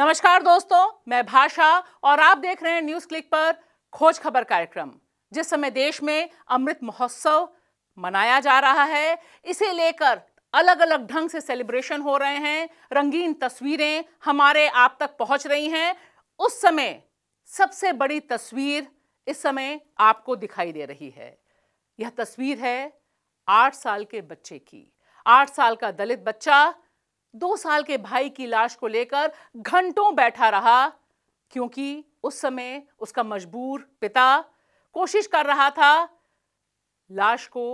नमस्कार दोस्तों मैं भाषा और आप देख रहे हैं न्यूज क्लिक पर खोज खबर कार्यक्रम जिस समय देश में अमृत महोत्सव मनाया जा रहा है इसे लेकर अलग अलग ढंग से सेलिब्रेशन हो रहे हैं रंगीन तस्वीरें हमारे आप तक पहुंच रही हैं उस समय सबसे बड़ी तस्वीर इस समय आपको दिखाई दे रही है यह तस्वीर है आठ साल के बच्चे की आठ साल का दलित बच्चा दो साल के भाई की लाश को लेकर घंटों बैठा रहा क्योंकि उस समय उसका मजबूर पिता कोशिश कर रहा था लाश को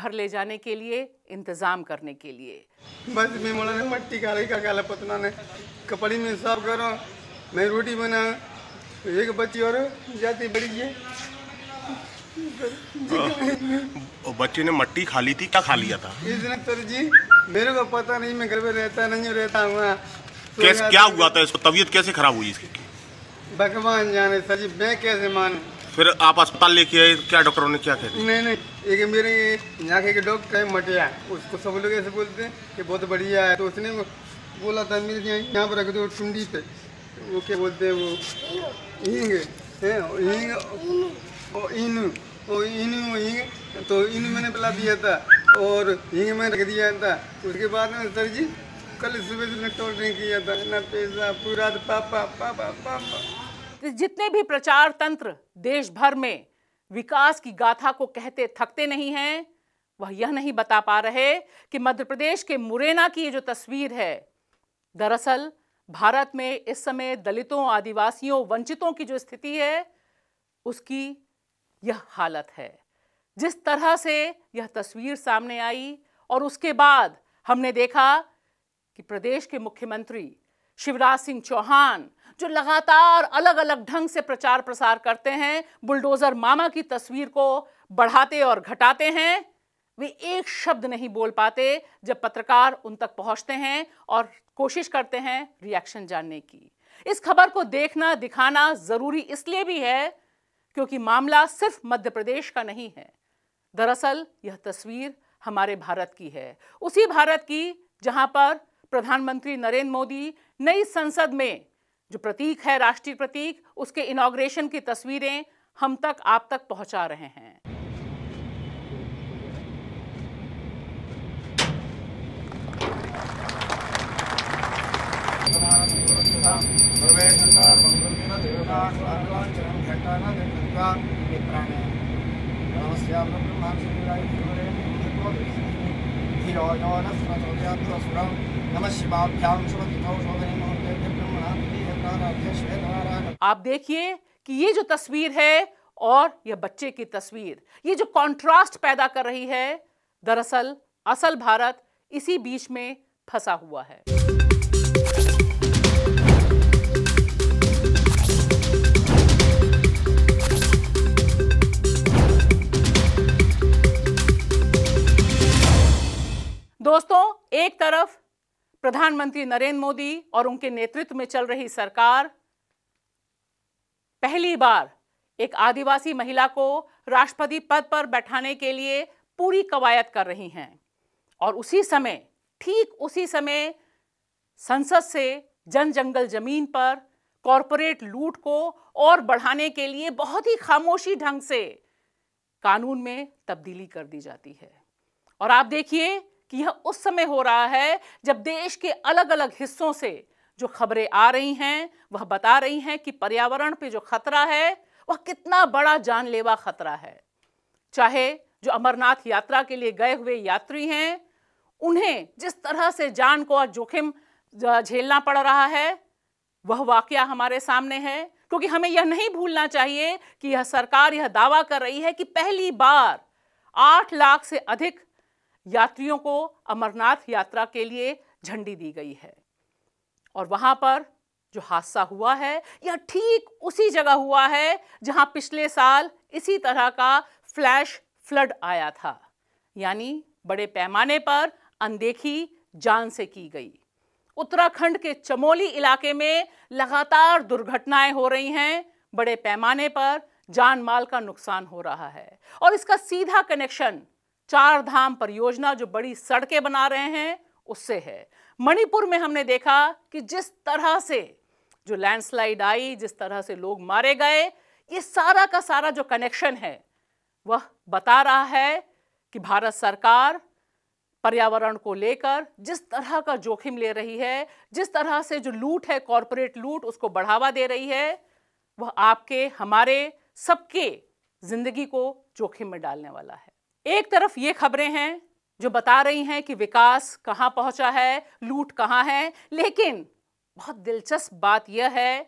घर ले जाने के लिए इंतजाम करने के लिए बस मैं ने मट्टी का का काला पतना ने कपड़ी में साफ करो मैं रोटी बना एक बच्ची और जाती बड़ी है और बच्चे ने मट्टी खा ली थी क्या खा लिया था सर जी मेरे को पता नहीं मैं घर पे रहता नहीं रहता हूँ हाँ। कैसे क्या हुआ था इसको तबीयत कैसे खराब हुई इसकी भगवान जाने सर जी मैं कैसे मान फिर आप अस्पताल लेके आए क्या डॉक्टरों ने क्या कहा नहीं नहीं एक मेरे यहाँ के डॉक्टर है मटिया उसको सब लोग ऐसे बोलते हैं कि बहुत बढ़िया है तो उसने बोला था मेरे यहाँ पर रख दो टुंडी पे वो क्या बोलते हैं वो हींग हींग और इन वो इन हींग तो इन मैंने पिला दिया था और हिंग में रख दिया था उसके बाद में सर जी कल सुबह से टोल ड्रिंक किया था ना पैसा पूरा तो पापा पापा पापा तो जितने भी प्रचार तंत्र देश भर में विकास की गाथा को कहते थकते नहीं हैं वह यह नहीं बता पा रहे कि मध्य प्रदेश के मुरैना की ये जो तस्वीर है दरअसल भारत में इस समय दलितों आदिवासियों वंचितों की जो स्थिति है उसकी यह हालत है जिस तरह से यह तस्वीर सामने आई और उसके बाद हमने देखा कि प्रदेश के मुख्यमंत्री शिवराज सिंह चौहान जो लगातार अलग अलग ढंग से प्रचार प्रसार करते हैं बुलडोजर मामा की तस्वीर को बढ़ाते और घटाते हैं वे एक शब्द नहीं बोल पाते जब पत्रकार उन तक पहुंचते हैं और कोशिश करते हैं रिएक्शन जानने की इस खबर को देखना दिखाना जरूरी इसलिए भी है क्योंकि मामला सिर्फ मध्य प्रदेश का नहीं है दरअसल यह तस्वीर हमारे भारत की है उसी भारत की जहां पर प्रधानमंत्री नरेंद्र मोदी नई संसद में जो प्रतीक है राष्ट्रीय प्रतीक उसके इनाग्रेशन की तस्वीरें हम तक आप तक पहुंचा रहे हैं आप देखिए कि ये जो तस्वीर है और ये बच्चे की तस्वीर ये जो कंट्रास्ट पैदा कर रही है दरअसल असल भारत इसी बीच में फंसा हुआ है दोस्तों एक तरफ प्रधानमंत्री नरेंद्र मोदी और उनके नेतृत्व में चल रही सरकार पहली बार एक आदिवासी महिला को राष्ट्रपति पद पर बैठाने के लिए पूरी कवायद कर रही हैं और उसी समय ठीक उसी समय संसद से जन जंगल जमीन पर कॉरपोरेट लूट को और बढ़ाने के लिए बहुत ही खामोशी ढंग से कानून में तब्दीली कर दी जाती है और आप देखिए कि यह उस समय हो रहा है जब देश के अलग अलग हिस्सों से जो खबरें आ रही हैं वह बता रही हैं कि पर्यावरण पे जो खतरा है वह कितना बड़ा जानलेवा खतरा है चाहे जो अमरनाथ यात्रा के लिए गए हुए यात्री हैं उन्हें जिस तरह से जान को जोखिम झेलना पड़ रहा है वह वाक्य हमारे सामने है क्योंकि हमें यह नहीं भूलना चाहिए कि यह सरकार यह दावा कर रही है कि पहली बार आठ लाख से अधिक यात्रियों को अमरनाथ यात्रा के लिए झंडी दी गई है और वहां पर जो हादसा हुआ है यह ठीक उसी जगह हुआ है जहां पिछले साल इसी तरह का फ्लैश फ्लड आया था यानी बड़े पैमाने पर अनदेखी जान से की गई उत्तराखंड के चमोली इलाके में लगातार दुर्घटनाएं हो रही हैं बड़े पैमाने पर जान माल का नुकसान हो रहा है और इसका सीधा कनेक्शन चार धाम परियोजना जो बड़ी सड़कें बना रहे हैं उससे है मणिपुर में हमने देखा कि जिस तरह से जो लैंडस्लाइड आई जिस तरह से लोग मारे गए ये सारा का सारा जो कनेक्शन है वह बता रहा है कि भारत सरकार पर्यावरण को लेकर जिस तरह का जोखिम ले रही है जिस तरह से जो लूट है कॉरपोरेट लूट उसको बढ़ावा दे रही है वह आपके हमारे सबके जिंदगी को जोखिम में डालने वाला है एक तरफ ये खबरें हैं जो बता रही हैं कि विकास कहाँ पहुंचा है लूट कहाँ है लेकिन बहुत दिलचस्प बात यह है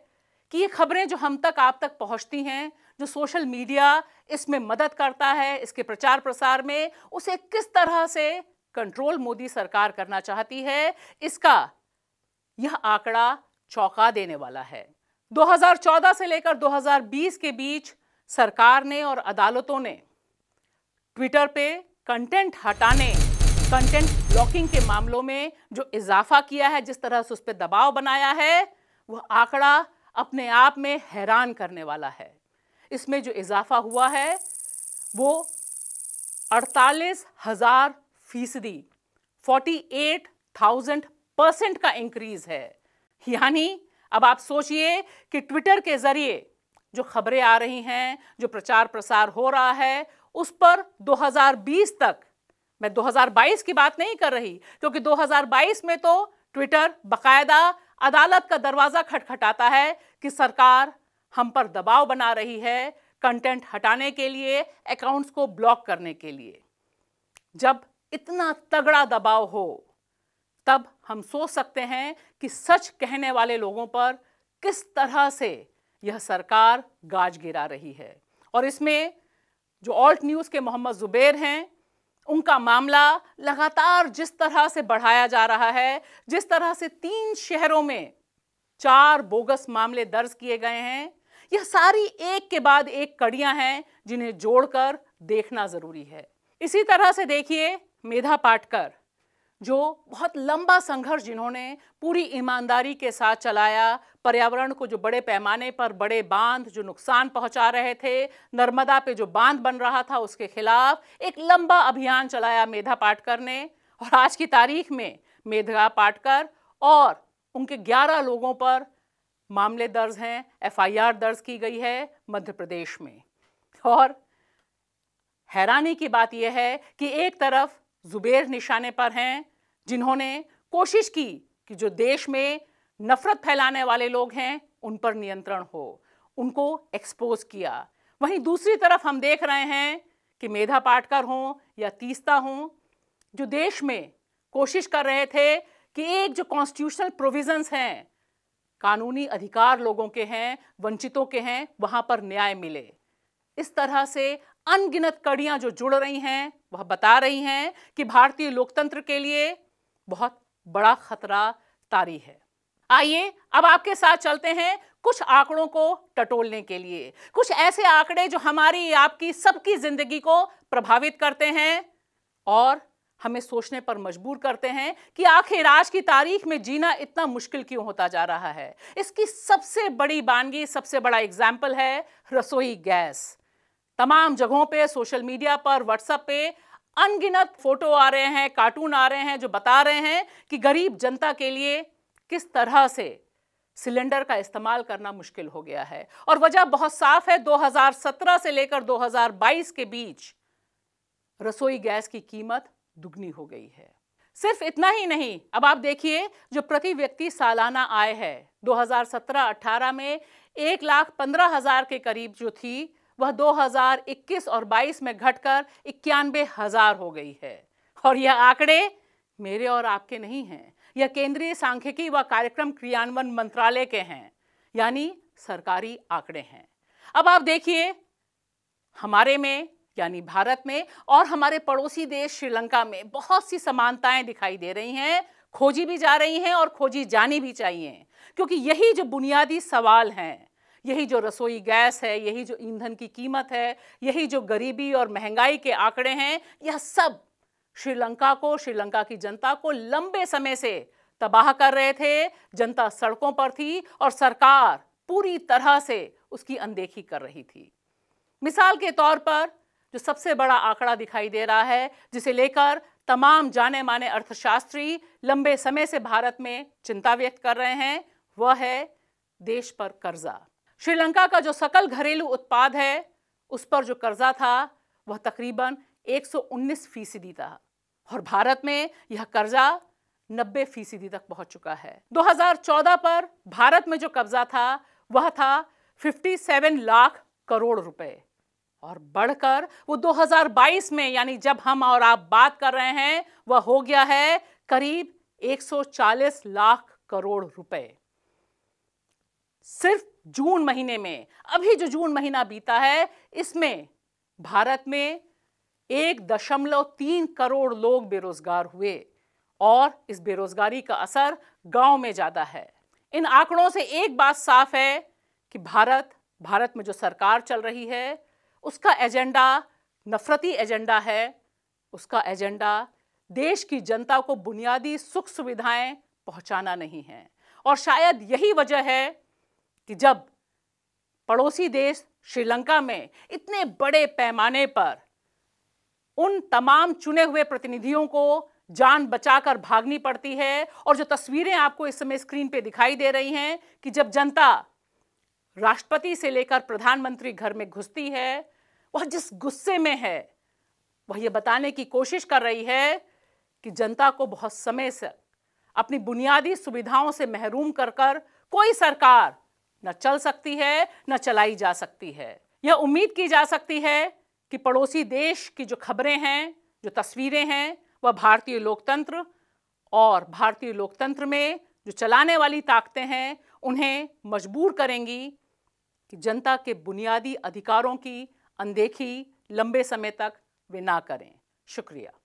कि ये खबरें जो हम तक आप तक पहुंचती हैं जो सोशल मीडिया इसमें मदद करता है इसके प्रचार प्रसार में उसे किस तरह से कंट्रोल मोदी सरकार करना चाहती है इसका यह आंकड़ा चौंका देने वाला है 2014 से लेकर 2020 के बीच सरकार ने और अदालतों ने ट्विटर पे कंटेंट हटाने कंटेंट ब्लॉकिंग के मामलों में जो इजाफा किया है जिस तरह से उस पर दबाव बनाया है वह आंकड़ा अपने आप में हैरान करने वाला है इसमें जो इजाफा हुआ है वो अड़तालीस हज़ार फीसदी फोर्टी एट थाउजेंड परसेंट का इंक्रीज है यानी अब आप सोचिए कि ट्विटर के ज़रिए जो खबरें आ रही हैं जो प्रचार प्रसार हो रहा है उस पर 2020 तक मैं 2022 की बात नहीं कर रही क्योंकि 2022 में तो ट्विटर बकायदा अदालत का दरवाज़ा खटखटाता है कि सरकार हम पर दबाव बना रही है कंटेंट हटाने के लिए अकाउंट्स को ब्लॉक करने के लिए जब इतना तगड़ा दबाव हो तब हम सोच सकते हैं कि सच कहने वाले लोगों पर किस तरह से यह सरकार गाज गिरा रही है और इसमें जो ऑल्ट न्यूज़ के मोहम्मद ज़ुबैर हैं उनका मामला लगातार जिस तरह से बढ़ाया जा रहा है जिस तरह से तीन शहरों में चार बोगस मामले दर्ज किए गए हैं यह सारी एक के बाद एक कड़ियां हैं जिन्हें जोड़कर देखना ज़रूरी है इसी तरह से देखिए मेधा पाटकर जो बहुत लंबा संघर्ष जिन्होंने पूरी ईमानदारी के साथ चलाया पर्यावरण को जो बड़े पैमाने पर बड़े बांध जो नुकसान पहुंचा रहे थे नर्मदा पे जो बांध बन रहा था उसके खिलाफ एक लंबा अभियान चलाया मेधा पाटकर ने और आज की तारीख में मेधा पाटकर और उनके 11 लोगों पर मामले दर्ज हैं एफआईआर दर्ज की गई है मध्य प्रदेश में और हैरानी की बात यह है कि एक तरफ जुबेर निशाने पर हैं जिन्होंने कोशिश की कि जो देश में नफरत फैलाने वाले लोग हैं उन पर नियंत्रण हो उनको एक्सपोज किया वहीं दूसरी तरफ हम देख रहे हैं कि मेधा पाटकर हों या तीस्ता हों जो देश में कोशिश कर रहे थे कि एक जो कॉन्स्टिट्यूशनल प्रोविजंस हैं कानूनी अधिकार लोगों के हैं वंचितों के हैं वहाँ पर न्याय मिले इस तरह से अनगिनत कड़ियां जो जुड़ रही हैं वह बता रही हैं कि भारतीय लोकतंत्र के लिए बहुत बड़ा खतरा तारी है आइए अब आपके साथ चलते हैं कुछ आंकड़ों को टटोलने के लिए कुछ ऐसे आंकड़े जो हमारी आपकी सबकी जिंदगी को प्रभावित करते हैं और हमें सोचने पर मजबूर करते हैं कि आखिर आज की तारीख में जीना इतना मुश्किल क्यों होता जा रहा है इसकी सबसे बड़ी बानगी सबसे बड़ा एग्जाम्पल है रसोई गैस तमाम जगहों पे सोशल मीडिया पर व्हाट्सएप पे अनगिनत फोटो आ रहे हैं कार्टून आ रहे हैं जो बता रहे हैं कि गरीब जनता के लिए किस तरह से सिलेंडर का इस्तेमाल करना मुश्किल हो गया है और वजह बहुत साफ है 2017 से लेकर 2022 के बीच रसोई गैस की कीमत दुगनी हो गई है सिर्फ इतना ही नहीं अब आप देखिए जो प्रति व्यक्ति सालाना आय है 2017-18 में एक लाख पंद्रह हजार के करीब जो थी वह 2021 और 22 में घटकर इक्यानबे हजार हो गई है और यह आंकड़े मेरे और आपके नहीं हैं यह केंद्रीय सांख्यिकी व कार्यक्रम क्रियान्वयन मंत्रालय के हैं यानी सरकारी आंकड़े हैं अब आप देखिए हमारे में यानी भारत में और हमारे पड़ोसी देश श्रीलंका में बहुत सी समानताएं दिखाई दे रही हैं खोजी भी जा रही हैं और खोजी जानी भी चाहिए क्योंकि यही जो बुनियादी सवाल हैं यही जो रसोई गैस है यही जो ईंधन की कीमत है यही जो गरीबी और महंगाई के आंकड़े हैं यह सब श्रीलंका को श्रीलंका की जनता को लंबे समय से तबाह कर रहे थे जनता सड़कों पर थी और सरकार पूरी तरह से उसकी अनदेखी कर रही थी मिसाल के तौर पर जो सबसे बड़ा आंकड़ा दिखाई दे रहा है जिसे लेकर तमाम जाने माने अर्थशास्त्री लंबे समय से भारत में चिंता व्यक्त कर रहे हैं वह है देश पर कर्जा श्रीलंका का जो सकल घरेलू उत्पाद है उस पर जो कर्जा था वह तकरीबन 119 फीसदी था और भारत में यह कर्जा 90 फीसदी तक पहुंच चुका है 2014 पर भारत में जो कब्जा था वह था 57 लाख करोड़ रुपए और बढ़कर वो 2022 में यानी जब हम और आप बात कर रहे हैं वह हो गया है करीब 140 लाख करोड़ रुपए सिर्फ जून महीने में अभी जो जून महीना बीता है इसमें भारत में एक दशमलव तीन करोड़ लोग बेरोजगार हुए और इस बेरोजगारी का असर गांव में ज़्यादा है इन आंकड़ों से एक बात साफ है कि भारत भारत में जो सरकार चल रही है उसका एजेंडा नफरती एजेंडा है उसका एजेंडा देश की जनता को बुनियादी सुख सुविधाएं पहुंचाना नहीं है और शायद यही वजह है कि जब पड़ोसी देश श्रीलंका में इतने बड़े पैमाने पर उन तमाम चुने हुए प्रतिनिधियों को जान बचाकर भागनी पड़ती है और जो तस्वीरें आपको इस समय स्क्रीन पे दिखाई दे रही हैं कि जब जनता राष्ट्रपति से लेकर प्रधानमंत्री घर में घुसती है वह जिस गुस्से में है वह ये बताने की कोशिश कर रही है कि जनता को बहुत समय से अपनी बुनियादी सुविधाओं से महरूम कर कर कोई सरकार न चल सकती है न चलाई जा सकती है यह उम्मीद की जा सकती है कि पड़ोसी देश की जो खबरें हैं जो तस्वीरें हैं वह भारतीय लोकतंत्र और भारतीय लोकतंत्र में जो चलाने वाली ताकतें हैं उन्हें मजबूर करेंगी कि जनता के बुनियादी अधिकारों की अनदेखी लंबे समय तक वे ना करें शुक्रिया